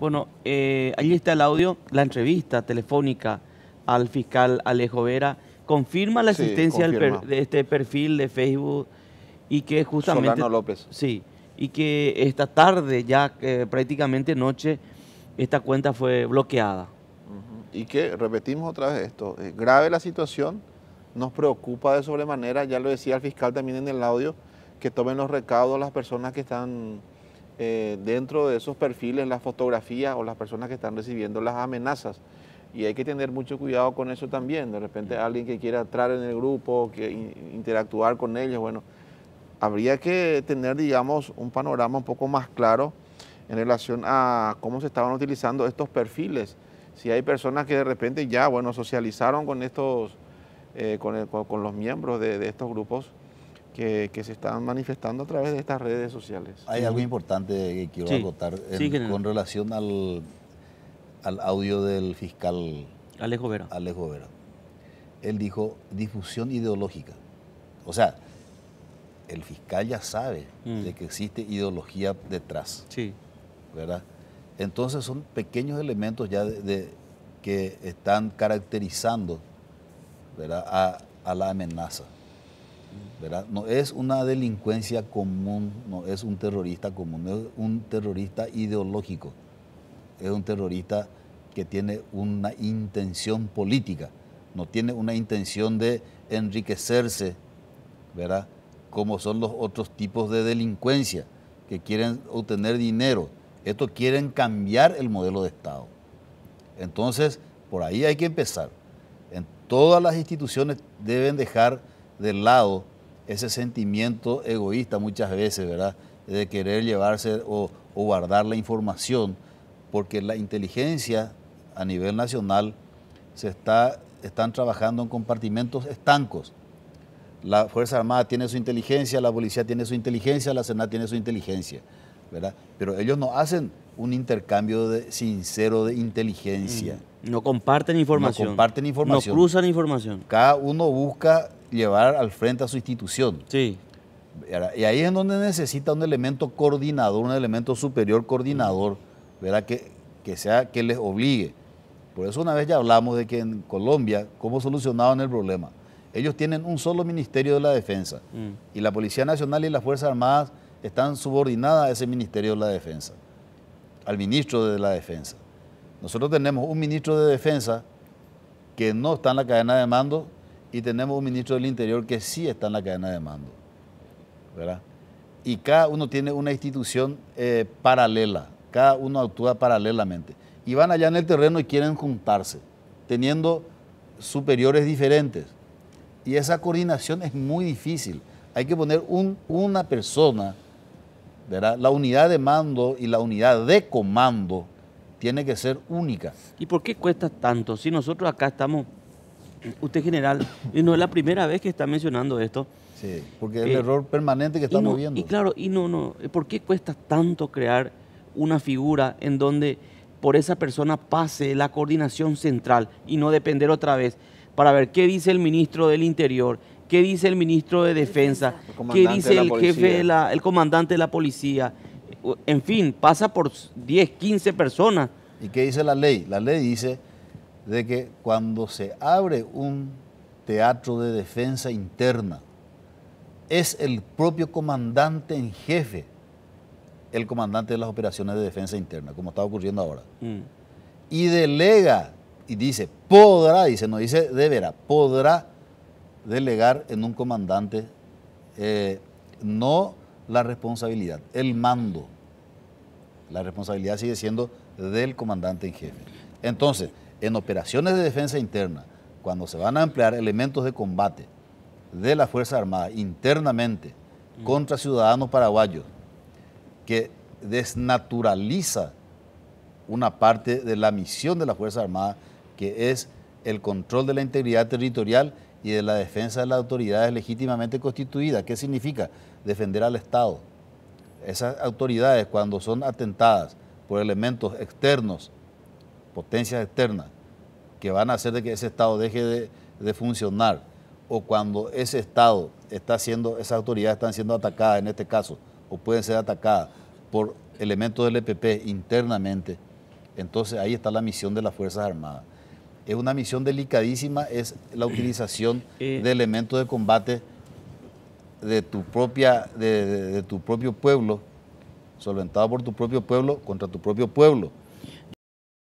Bueno, eh, allí está el audio, la entrevista telefónica al fiscal Alejo Vera. Confirma la existencia de este perfil de Facebook y que justamente... Solano López. Sí, y que esta tarde, ya eh, prácticamente noche, esta cuenta fue bloqueada. Y que, repetimos otra vez esto, eh, grave la situación, nos preocupa de sobremanera, ya lo decía el fiscal también en el audio, que tomen los recaudos las personas que están eh, dentro de esos perfiles las fotografías o las personas que están recibiendo las amenazas. Y hay que tener mucho cuidado con eso también. De repente mm. alguien que quiera entrar en el grupo, que interactuar con ellos, bueno, habría que tener, digamos, un panorama un poco más claro en relación a cómo se estaban utilizando estos perfiles. Si hay personas que de repente ya, bueno, socializaron con estos, eh, con, los miembros de estos grupos, que, se están manifestando a través de estas redes sociales. Hay algo importante que quiero agotar con relación al, al, audio del fiscal Alejo Vera. Él dijo difusión ideológica. O sea, el fiscal ya sabe mm. de que existe ideología detrás. Sí. ¿Verdad? Entonces son pequeños elementos ya que están caracterizando a la amenaza. No es una delincuencia común, no es un terrorista común, no es un terrorista ideológico, es un terrorista que tiene una intención política, no tiene una intención de enriquecerse, ¿verdad? Como son los otros tipos de delincuencia que quieren obtener dinero. Estos quieren cambiar el modelo de Estado. Entonces, por ahí hay que empezar. En todas las instituciones deben dejar del lado ese sentimiento egoísta muchas veces, ¿verdad? De querer llevarse o, guardar la información, porque la inteligencia a nivel nacional se está, están trabajando en compartimentos estancos. La Fuerza Armada tiene su inteligencia, la policía tiene su inteligencia, la Senat tiene su inteligencia. Pero ellos no hacen un intercambio sincero de inteligencia. Mm, no comparten información. No comparten información. No cruzan información. Cada uno busca llevar al frente a su institución. Sí. Y ahí es donde necesita un elemento coordinador, un elemento superior coordinador, ¿verdad? Que, sea, que les obligue. Por eso una vez ya hablamos de que en Colombia, ¿cómo solucionaban el problema? Ellos tienen un solo ministerio de la defensa mm. y la Policía Nacional y las Fuerzas Armadas están subordinadas a ese Ministerio de la Defensa, al ministro de la Defensa. Nosotros tenemos un ministro de Defensa que no está en la cadena de mando y tenemos un ministro del Interior que sí está en la cadena de mando. Y cada uno tiene una institución eh, paralela, cada uno actúa paralelamente. Y van allá en el terreno y quieren juntarse, teniendo superiores diferentes. Y esa coordinación es muy difícil. Hay que poner una persona la unidad de mando y la unidad de comando tiene que ser única. ¿Y por qué cuesta tanto? Si nosotros acá estamos, usted general, y no es la primera vez que está mencionando esto. Sí, porque es el eh, error permanente que estamos viendo. Y claro, y no, no, eh, ¿por qué cuesta tanto crear una figura en donde por esa persona pase la coordinación central y no depender otra vez para ver qué dice el ministro del Interior, qué dice el ministro de Defensa, qué dice el jefe, el comandante de la policía. En fin, pasa por 10, 15 personas. ¿Y qué dice la ley? La ley dice de que cuando se abre un teatro de defensa interna, es el propio comandante en jefe el comandante de las operaciones de defensa interna, como está ocurriendo ahora. Mm. Y delega y dice, podrá, dice, no dice de deberá, podrá delegar en un comandante eh, no la responsabilidad, el mando. La responsabilidad sigue siendo del comandante en jefe. Entonces, en operaciones de defensa interna, cuando se van a emplear elementos de combate de la Fuerza Armada internamente mm. contra ciudadanos paraguayos, que desnaturaliza una parte de la misión de la Fuerza Armada, que es el control de la integridad territorial y de la defensa de las autoridades legítimamente constituidas. ¿Qué significa? Defender al Estado. Esas autoridades cuando son atentadas por elementos externos, potencias externas, que van a hacer de que ese Estado deje de, funcionar, o cuando ese Estado está siendo, esas autoridades están siendo atacadas en este caso, o pueden ser atacadas por elementos del EPP internamente, entonces ahí está la misión de las Fuerzas Armadas es una misión delicadísima, es la eh, utilización eh, de elementos de combate de tu, propia, de tu propio pueblo, solventado por tu propio pueblo contra tu propio pueblo.